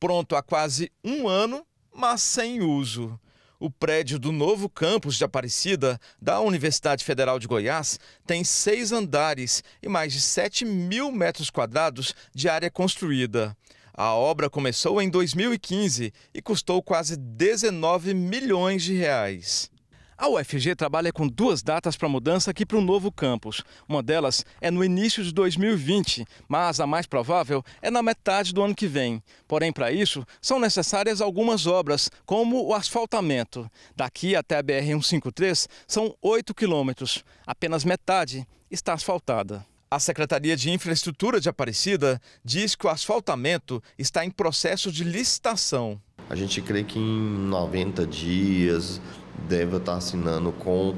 pronto há quase um ano, mas sem uso. O prédio do novo campus de Aparecida, da Universidade Federal de Goiás, tem seis andares e mais de 7 mil metros quadrados de área construída. A obra começou em 2015 e custou quase 19 milhões de reais. A UFG trabalha com duas datas para mudança aqui para o novo campus. Uma delas é no início de 2020, mas a mais provável é na metade do ano que vem. Porém, para isso, são necessárias algumas obras, como o asfaltamento. Daqui até a BR-153 são 8 quilômetros. Apenas metade está asfaltada. A Secretaria de Infraestrutura de Aparecida diz que o asfaltamento está em processo de licitação. A gente crê que em 90 dias, deve estar assinando com,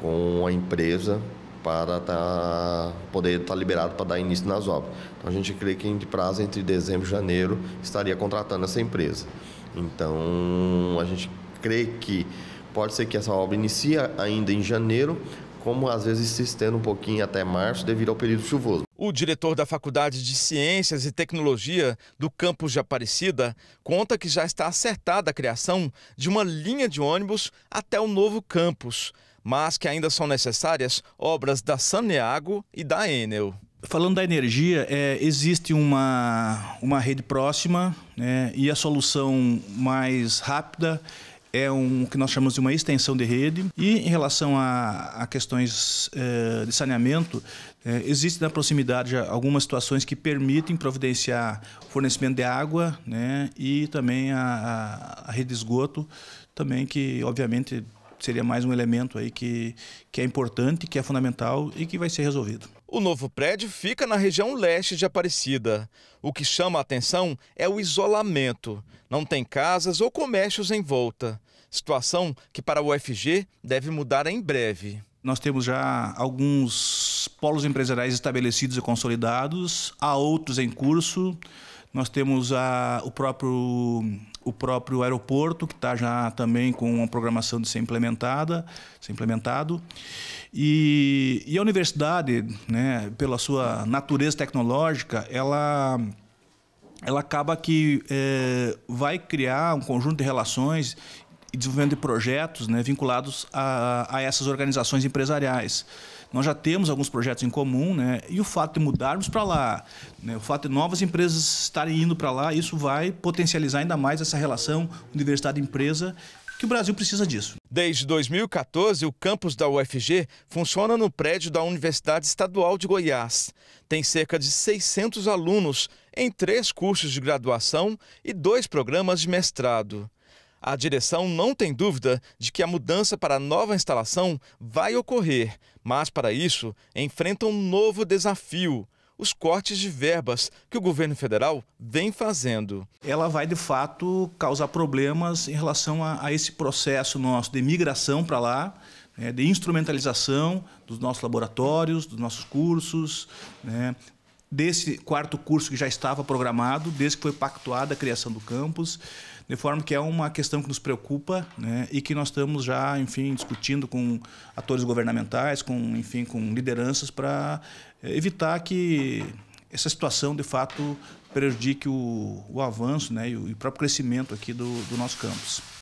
com a empresa para tá, poder estar tá liberado para dar início nas obras. Então a gente crê que em prazo entre dezembro e janeiro estaria contratando essa empresa. Então a gente crê que pode ser que essa obra inicie ainda em janeiro, como às vezes se estenda um pouquinho até março devido ao período chuvoso. O diretor da Faculdade de Ciências e Tecnologia do campus de Aparecida conta que já está acertada a criação de uma linha de ônibus até o novo campus, mas que ainda são necessárias obras da Saneago e da Enel. Falando da energia, é, existe uma, uma rede próxima né, e a solução mais rápida é um que nós chamamos de uma extensão de rede. E em relação a, a questões eh, de saneamento, eh, existe na proximidade algumas situações que permitem providenciar fornecimento de água né, e também a, a, a rede de esgoto, também que, obviamente, seria mais um elemento aí que, que é importante, que é fundamental e que vai ser resolvido. O novo prédio fica na região leste de Aparecida. O que chama a atenção é o isolamento. Não tem casas ou comércios em volta. Situação que para o UFG deve mudar em breve. Nós temos já alguns polos empresariais estabelecidos e consolidados, há outros em curso. Nós temos a, o, próprio, o próprio aeroporto, que está já também com uma programação de ser implementada, ser implementado. E, e a universidade, né, pela sua natureza tecnológica, ela ela acaba que é, vai criar um conjunto de relações e desenvolvimento de projetos né, vinculados a, a essas organizações empresariais. Nós já temos alguns projetos em comum, né? E o fato de mudarmos para lá, né, o fato de novas empresas estarem indo para lá, isso vai potencializar ainda mais essa relação universidade-empresa que o Brasil precisa disso. Desde 2014, o campus da UFG funciona no prédio da Universidade Estadual de Goiás. Tem cerca de 600 alunos em três cursos de graduação e dois programas de mestrado. A direção não tem dúvida de que a mudança para a nova instalação vai ocorrer, mas para isso enfrenta um novo desafio. Os cortes de verbas que o governo federal vem fazendo. Ela vai, de fato, causar problemas em relação a, a esse processo nosso de migração para lá, né, de instrumentalização dos nossos laboratórios, dos nossos cursos, né, desse quarto curso que já estava programado, desde que foi pactuada a criação do campus de forma que é uma questão que nos preocupa né, e que nós estamos já, enfim, discutindo com atores governamentais, com, enfim, com lideranças para eh, evitar que essa situação, de fato, prejudique o, o avanço né, e o, próprio crescimento aqui do, do nosso campus.